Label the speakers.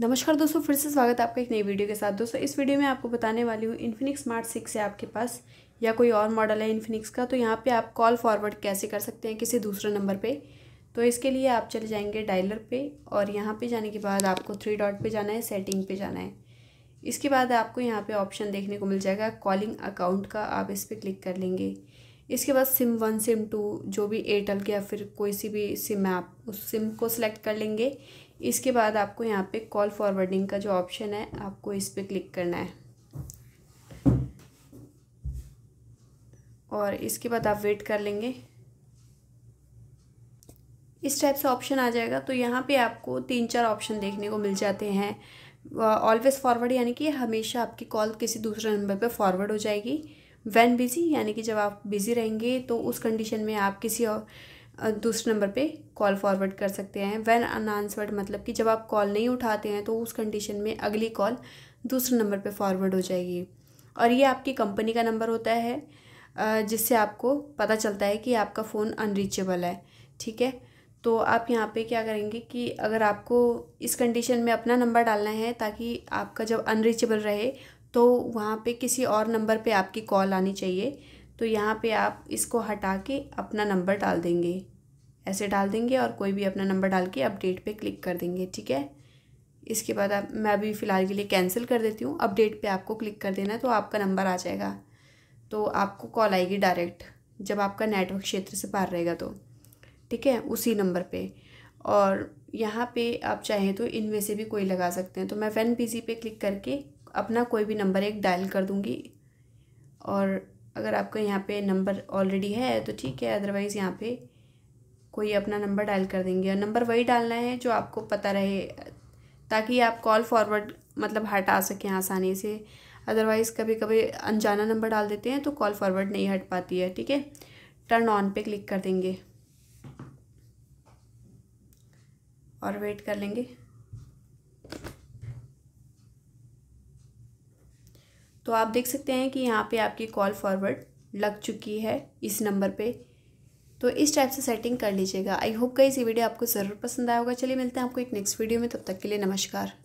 Speaker 1: नमस्कार दोस्तों फिर से स्वागत है आपका एक नई वीडियो के साथ दोस्तों इस वीडियो में आपको बताने वाली हूँ इन्फिनिक्स स्मार्ट सिक्स है आपके पास या कोई और मॉडल है इन्फिनिक्स का तो यहाँ पे आप कॉल फॉरवर्ड कैसे कर सकते हैं किसी दूसरे नंबर पे तो इसके लिए आप चले जाएंगे डायलर पे और यहाँ पर जाने के बाद आपको थ्री डॉट पर जाना है सेटिंग पे जाना है इसके बाद आपको यहाँ पर ऑप्शन देखने को मिल जाएगा कॉलिंग अकाउंट का आप इस पर क्लिक कर लेंगे इसके बाद सिम वन सिम टू जो भी एयरटेल के या फिर कोई सी भी सिम है आप उस सिम को सिलेक्ट कर लेंगे इसके बाद आपको यहाँ पे कॉल फॉरवर्डिंग का जो ऑप्शन है आपको इस पर क्लिक करना है और इसके बाद आप वेट कर लेंगे इस टाइप से ऑप्शन आ जाएगा तो यहाँ पे आपको तीन चार ऑप्शन देखने को मिल जाते हैं ऑलवेज फॉरवर्ड यानी कि हमेशा आपकी कॉल किसी दूसरे नंबर पे फॉरवर्ड हो जाएगी वैन बिज़ी यानी कि जब आप बिज़ी रहेंगे तो उस कंडीशन में आप किसी और दूसरे नंबर पे कॉल फॉरवर्ड कर सकते हैं वैन अनाउंसवर्ड मतलब कि जब आप कॉल नहीं उठाते हैं तो उस कंडीशन में अगली कॉल दूसरे नंबर पे फॉरवर्ड हो जाएगी और ये आपकी कंपनी का नंबर होता है जिससे आपको पता चलता है कि आपका फ़ोन अनरीचेबल है ठीक है तो आप यहाँ पे क्या करेंगे कि अगर आपको इस कंडीशन में अपना नंबर डालना है ताकि आपका जब अनरीचेबल रहे तो वहाँ पे किसी और नंबर पे आपकी कॉल आनी चाहिए तो यहाँ पे आप इसको हटा के अपना नंबर डाल देंगे ऐसे डाल देंगे और कोई भी अपना नंबर डाल के अपडेट पे क्लिक कर देंगे ठीक है इसके बाद आप मैं अभी फ़िलहाल के लिए कैंसिल कर देती हूँ अपडेट पे आपको क्लिक कर देना तो आपका नंबर आ जाएगा तो आपको कॉल आएगी डायरेक्ट जब आपका नेटवर्क क्षेत्र से बाहर रहेगा तो ठीक है उसी नंबर पर और यहाँ पे आप चाहें तो इनमें से भी कोई लगा सकते हैं तो मैं वेन पी पे क्लिक करके अपना कोई भी नंबर एक डायल कर दूँगी और अगर आपका यहाँ पे नंबर ऑलरेडी है तो ठीक है अदरवाइज़ यहाँ पे कोई अपना नंबर डायल कर देंगे और नंबर वही डालना है जो आपको पता रहे ताकि आप कॉल फॉरवर्ड मतलब हटा सकें आसानी से अदरवाइज़ कभी कभी अनजाना नंबर डाल देते हैं तो कॉल फॉरवर्ड नहीं हट पाती है ठीक है टर्न ऑन पे क्लिक कर देंगे और वेट कर लेंगे तो आप देख सकते हैं कि यहाँ पे आपकी कॉल फॉरवर्ड लग चुकी है इस नंबर पे तो इस टाइप से सेटिंग कर लीजिएगा आई होप गाइस ये वीडियो आपको ज़रूर पसंद आया होगा चलिए मिलते हैं आपको एक नेक्स्ट वीडियो में तब तक के लिए नमस्कार